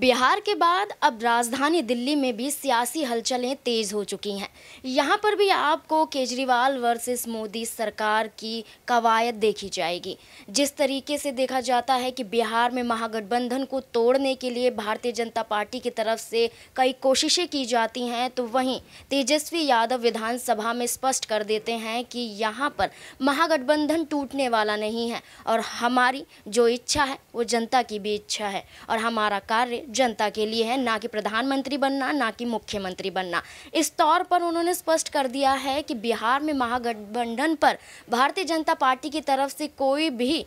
बिहार के बाद अब राजधानी दिल्ली में भी सियासी हलचलें तेज हो चुकी हैं यहाँ पर भी आपको केजरीवाल वर्सेस मोदी सरकार की कवायद देखी जाएगी जिस तरीके से देखा जाता है कि बिहार में महागठबंधन को तोड़ने के लिए भारतीय जनता पार्टी की तरफ से कई कोशिशें की जाती हैं तो वहीं तेजस्वी यादव विधानसभा में स्पष्ट कर देते हैं कि यहाँ पर महागठबंधन टूटने वाला नहीं है और हमारी जो इच्छा है वो जनता की भी इच्छा है और हमारा कार्य जनता के लिए है ना कि प्रधानमंत्री बनना ना कि मुख्यमंत्री बनना इस तौर पर उन्होंने स्पष्ट कर दिया है कि बिहार में महागठबंधन पर भारतीय जनता पार्टी की तरफ से कोई भी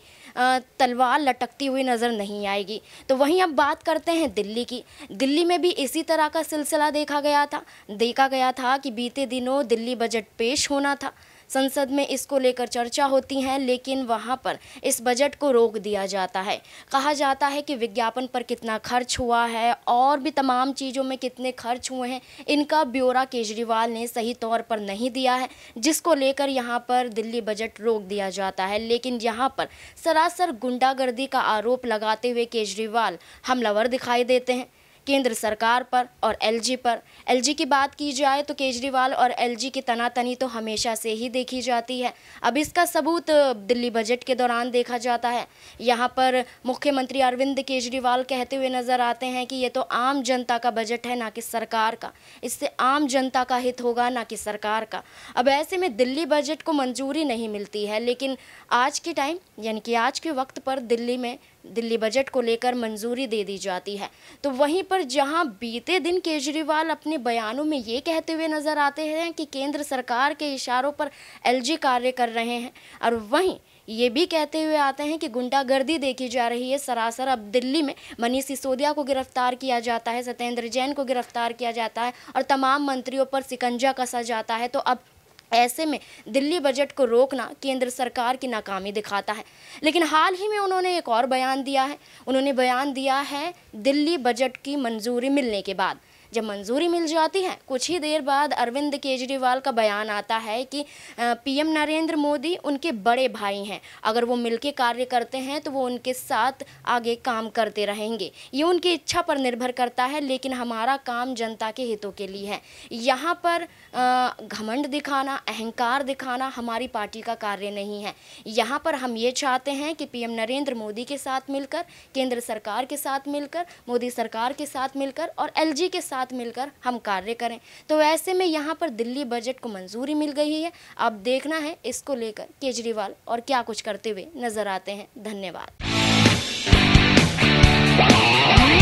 तलवार लटकती हुई नज़र नहीं आएगी तो वहीं अब बात करते हैं दिल्ली की दिल्ली में भी इसी तरह का सिलसिला देखा गया था देखा गया था कि बीते दिनों दिल्ली बजट पेश होना था संसद में इसको लेकर चर्चा होती है लेकिन वहाँ पर इस बजट को रोक दिया जाता है कहा जाता है कि विज्ञापन पर कितना खर्च हुआ है और भी तमाम चीज़ों में कितने खर्च हुए हैं इनका ब्यौरा केजरीवाल ने सही तौर पर नहीं दिया है जिसको लेकर यहाँ पर दिल्ली बजट रोक दिया जाता है लेकिन यहाँ पर सरासर गुंडागर्दी का आरोप लगाते हुए केजरीवाल हमलावर दिखाई देते हैं केंद्र सरकार पर और एलजी पर एलजी की बात की जाए तो केजरीवाल और एलजी की तनातनी तो हमेशा से ही देखी जाती है अब इसका सबूत दिल्ली बजट के दौरान देखा जाता है यहाँ पर मुख्यमंत्री अरविंद केजरीवाल कहते हुए नज़र आते हैं कि ये तो आम जनता का बजट है ना कि सरकार का इससे आम जनता का हित होगा ना कि सरकार का अब ऐसे में दिल्ली बजट को मंजूरी नहीं मिलती है लेकिन आज के टाइम यानी कि आज के वक्त पर दिल्ली में दिल्ली बजट को लेकर मंजूरी दे दी जाती है तो वहीं पर जहां बीते दिन केजरीवाल अपने बयानों में ये कहते हुए नजर आते हैं कि केंद्र सरकार के इशारों पर एलजी कार्य कर रहे हैं और वहीं ये भी कहते हुए आते हैं कि गुंडागर्दी देखी जा रही है सरासर अब दिल्ली में मनीष सिसोदिया को गिरफ्तार किया जाता है सत्येंद्र जैन को गिरफ्तार किया जाता है और तमाम मंत्रियों पर सिकंजा कसा जाता है तो अब ऐसे में दिल्ली बजट को रोकना केंद्र सरकार की नाकामी दिखाता है लेकिन हाल ही में उन्होंने एक और बयान दिया है उन्होंने बयान दिया है दिल्ली बजट की मंजूरी मिलने के बाद जब मंजूरी मिल जाती है कुछ ही देर बाद अरविंद केजरीवाल का बयान आता है कि पीएम नरेंद्र मोदी उनके बड़े भाई हैं अगर वो मिलकर कार्य करते हैं तो वो उनके साथ आगे काम करते रहेंगे ये उनकी इच्छा पर निर्भर करता है लेकिन हमारा काम जनता के हितों के लिए है यहाँ पर घमंड दिखाना अहंकार दिखाना हमारी पार्टी का कार्य नहीं है यहाँ पर हम ये चाहते हैं कि पीएम नरेंद्र मोदी के साथ मिलकर केंद्र सरकार के साथ मिलकर मोदी सरकार के साथ मिलकर और एलजी के साथ साथ मिलकर हम कार्य करें तो ऐसे में यहाँ पर दिल्ली बजट को मंजूरी मिल गई है अब देखना है इसको लेकर केजरीवाल और क्या कुछ करते हुए नजर आते हैं धन्यवाद